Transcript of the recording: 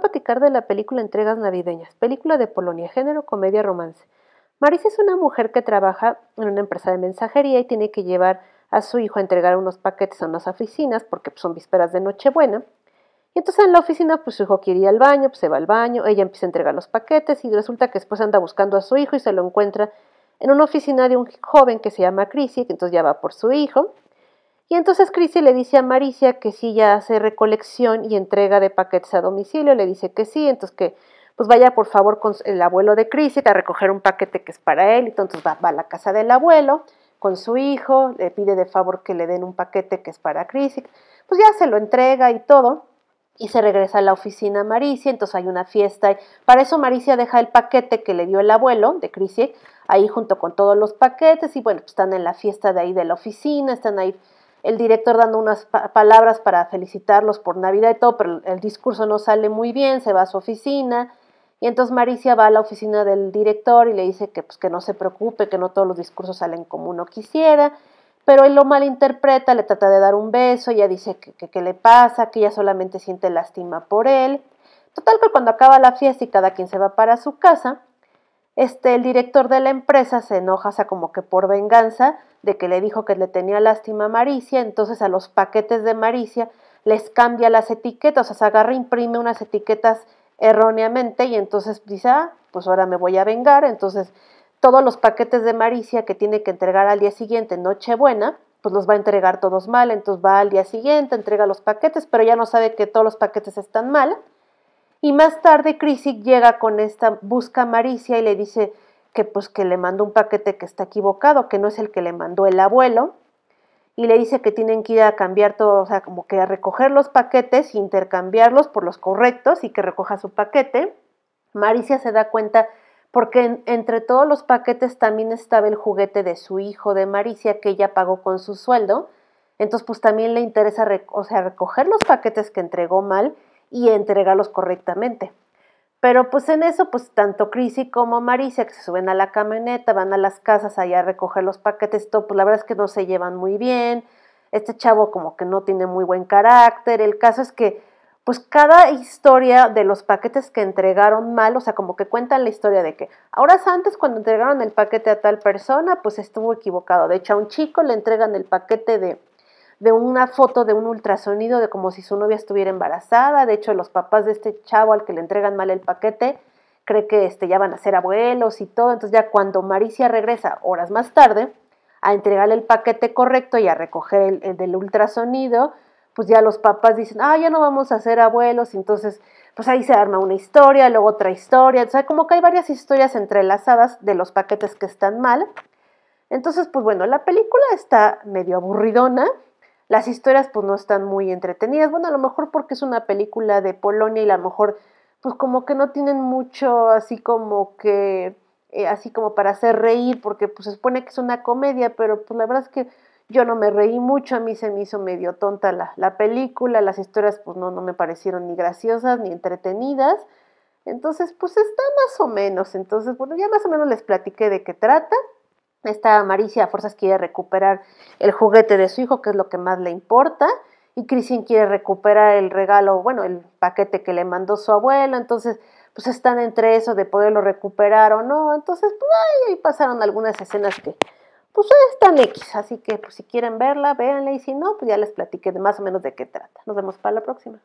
platicar de la película Entregas Navideñas, película de Polonia, género, comedia, romance. Marisa es una mujer que trabaja en una empresa de mensajería y tiene que llevar a su hijo a entregar unos paquetes a unas oficinas porque pues, son vísperas de Nochebuena. Y entonces en la oficina, pues su hijo quiere ir al baño, pues se va al baño, ella empieza a entregar los paquetes y resulta que después anda buscando a su hijo y se lo encuentra en una oficina de un joven que se llama Chrissy, que entonces ya va por su hijo. Y entonces Chrissy le dice a Maricia que sí ya hace recolección y entrega de paquetes a domicilio, le dice que sí, entonces que pues vaya por favor con el abuelo de Chrissy a recoger un paquete que es para él, entonces va, a la casa del abuelo con su hijo, le pide de favor que le den un paquete que es para Chrissy, pues ya se lo entrega y todo y se regresa a la oficina Maricia, entonces hay una fiesta. Para eso Maricia deja el paquete que le dio el abuelo de Chrissy ahí junto con todos los paquetes y bueno, pues están en la fiesta de ahí de la oficina, están ahí el director dando unas palabras para felicitarlos por Navidad y todo, pero el discurso no sale muy bien, se va a su oficina. Y entonces Maricia va a la oficina del director y le dice que, pues, que no se preocupe, que no todos los discursos salen como uno quisiera, pero él lo malinterpreta, le trata de dar un beso, ella dice que, que, le pasa, que ella solamente siente lástima por él. Total que cuando acaba la fiesta y cada quien se va para su casa, este, el director de la empresa se enoja, o sea, como que por venganza de que le dijo que le tenía lástima a Maricia, entonces a los paquetes de Maricia les cambia las etiquetas, o sea, se agarra, imprime unas etiquetas erróneamente y entonces dice, ah, pues ahora me voy a vengar, entonces todos los paquetes de Maricia que tiene que entregar al día siguiente, Nochebuena, pues los va a entregar todos mal, entonces va al día siguiente, entrega los paquetes, pero ya no sabe que todos los paquetes están mal, y más tarde Crisic llega con esta, busca a Maricia y le dice que pues que le mandó un paquete que está equivocado, que no es el que le mandó el abuelo, y le dice que tienen que ir a cambiar todo, o sea, como que a recoger los paquetes, intercambiarlos por los correctos y que recoja su paquete. Maricia se da cuenta porque entre todos los paquetes también estaba el juguete de su hijo de Maricia que ella pagó con su sueldo. Entonces, pues también le interesa, o sea, recoger los paquetes que entregó mal y entregarlos correctamente. Pero pues en eso, pues tanto Chrissy como Marisa que se suben a la camioneta, van a las casas allá a recoger los paquetes, todo, pues la verdad es que no se llevan muy bien, este chavo como que no tiene muy buen carácter, el caso es que pues cada historia de los paquetes que entregaron mal, o sea, como que cuentan la historia de que Ahora, antes cuando entregaron el paquete a tal persona, pues estuvo equivocado. De hecho, a un chico le entregan el paquete de de una foto de un ultrasonido de como si su novia estuviera embarazada. De hecho, los papás de este chavo al que le entregan mal el paquete cree que este, ya van a ser abuelos y todo. Entonces ya cuando Maricia regresa horas más tarde a entregarle el paquete correcto y a recoger el, del ultrasonido, pues ya los papás dicen, ah, ya no vamos a ser abuelos. Entonces, pues ahí se arma una historia, luego otra historia. O sea, como que hay varias historias entrelazadas de los paquetes que están mal. Entonces, pues bueno, la película está medio aburridona, las historias pues no están muy entretenidas. Bueno, a lo mejor porque es una película de Polonia y a lo mejor pues como que no tienen mucho así como que eh, así como para hacer reír porque pues se supone que es una comedia, pero pues la verdad es que yo no me reí mucho, a mí se me hizo medio tonta la, la película, las historias pues no, no me parecieron ni graciosas ni entretenidas. Entonces, pues está más o menos. Entonces, bueno, ya más o menos les platiqué de qué trata. Esta Maricia a fuerzas quiere recuperar el juguete de su hijo, que es lo que más le importa, y Cristian quiere recuperar el regalo, bueno, el paquete que le mandó su abuela, entonces pues están entre eso de poderlo recuperar o no, entonces pues ahí, pasaron algunas escenas que pues están X, así que pues si quieren verla, véanla y si no, pues ya les platiqué de más o menos de qué trata. Nos vemos para la próxima.